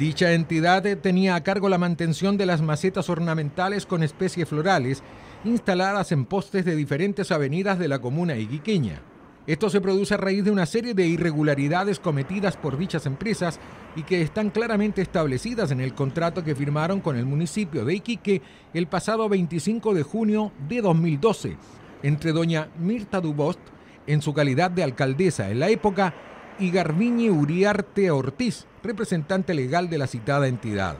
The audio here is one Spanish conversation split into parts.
Dicha entidad tenía a cargo la mantención de las macetas ornamentales con especies florales instaladas en postes de diferentes avenidas de la comuna iquiqueña. Esto se produce a raíz de una serie de irregularidades cometidas por dichas empresas y que están claramente establecidas en el contrato que firmaron con el municipio de Iquique el pasado 25 de junio de 2012 entre doña Mirta Dubost, en su calidad de alcaldesa en la época, y Garbiñe Uriarte Ortiz, representante legal de la citada entidad.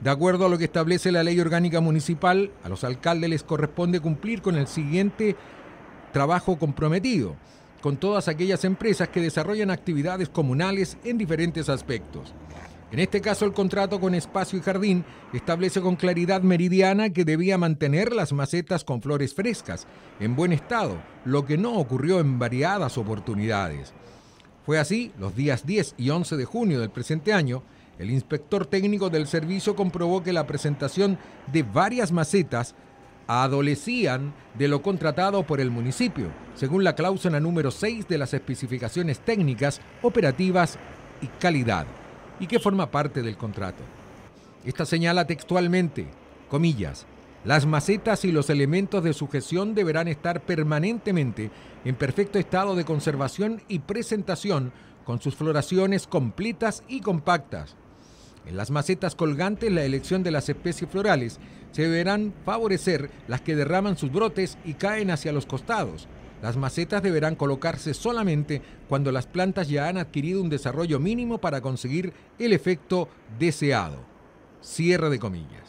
De acuerdo a lo que establece la ley orgánica municipal, a los alcaldes les corresponde cumplir con el siguiente trabajo comprometido, con todas aquellas empresas que desarrollan actividades comunales en diferentes aspectos. En este caso, el contrato con Espacio y Jardín establece con claridad meridiana que debía mantener las macetas con flores frescas, en buen estado, lo que no ocurrió en variadas oportunidades. Fue así, los días 10 y 11 de junio del presente año, el inspector técnico del servicio comprobó que la presentación de varias macetas adolecían de lo contratado por el municipio, según la cláusula número 6 de las especificaciones técnicas, operativas y calidad, y que forma parte del contrato. Esta señala textualmente, comillas, las macetas y los elementos de sujeción deberán estar permanentemente en perfecto estado de conservación y presentación con sus floraciones completas y compactas. En las macetas colgantes la elección de las especies florales se deberán favorecer las que derraman sus brotes y caen hacia los costados. Las macetas deberán colocarse solamente cuando las plantas ya han adquirido un desarrollo mínimo para conseguir el efecto deseado. Cierre de comillas.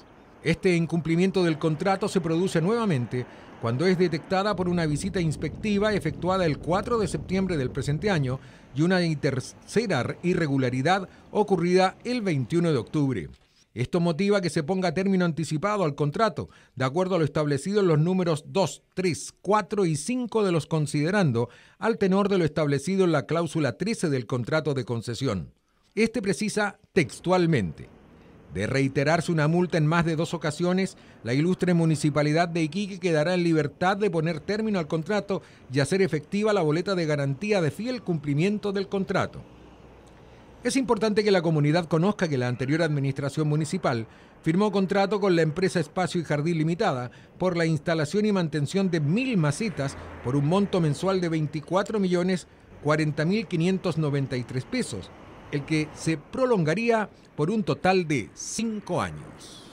Este incumplimiento del contrato se produce nuevamente cuando es detectada por una visita inspectiva efectuada el 4 de septiembre del presente año y una tercera irregularidad ocurrida el 21 de octubre. Esto motiva que se ponga término anticipado al contrato, de acuerdo a lo establecido en los números 2, 3, 4 y 5 de los considerando, al tenor de lo establecido en la cláusula 13 del contrato de concesión. Este precisa textualmente. De reiterarse una multa en más de dos ocasiones, la ilustre municipalidad de Iquique quedará en libertad de poner término al contrato y hacer efectiva la boleta de garantía de fiel cumplimiento del contrato. Es importante que la comunidad conozca que la anterior administración municipal firmó contrato con la empresa Espacio y Jardín Limitada por la instalación y mantención de mil macetas por un monto mensual de 24 pesos el que se prolongaría por un total de cinco años.